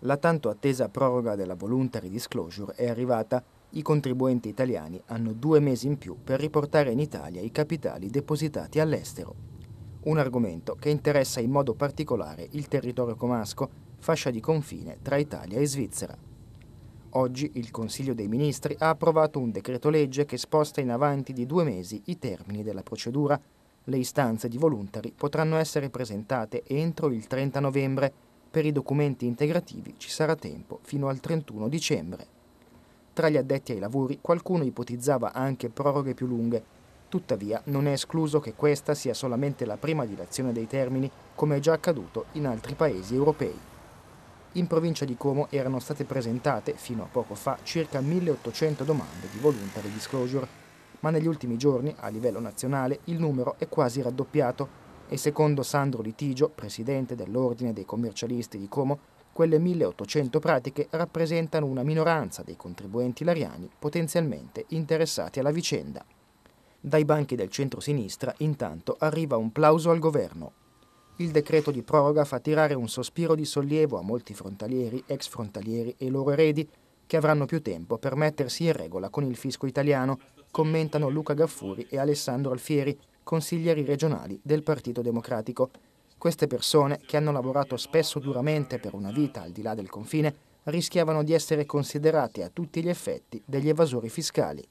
La tanto attesa proroga della voluntary disclosure è arrivata. I contribuenti italiani hanno due mesi in più per riportare in Italia i capitali depositati all'estero. Un argomento che interessa in modo particolare il territorio comasco, fascia di confine tra Italia e Svizzera. Oggi il Consiglio dei Ministri ha approvato un decreto legge che sposta in avanti di due mesi i termini della procedura. Le istanze di volontari potranno essere presentate entro il 30 novembre per i documenti integrativi ci sarà tempo fino al 31 dicembre. Tra gli addetti ai lavori qualcuno ipotizzava anche proroghe più lunghe. Tuttavia non è escluso che questa sia solamente la prima dilazione dei termini, come è già accaduto in altri paesi europei. In provincia di Como erano state presentate, fino a poco fa, circa 1800 domande di voluntary disclosure, ma negli ultimi giorni, a livello nazionale, il numero è quasi raddoppiato e secondo Sandro Litigio, presidente dell'Ordine dei commercialisti di Como, quelle 1800 pratiche rappresentano una minoranza dei contribuenti lariani potenzialmente interessati alla vicenda. Dai banchi del centro-sinistra intanto arriva un plauso al governo. Il decreto di proroga fa tirare un sospiro di sollievo a molti frontalieri, ex frontalieri e loro eredi che avranno più tempo per mettersi in regola con il fisco italiano, commentano Luca Gaffuri e Alessandro Alfieri, consiglieri regionali del Partito Democratico. Queste persone, che hanno lavorato spesso duramente per una vita al di là del confine, rischiavano di essere considerate a tutti gli effetti degli evasori fiscali.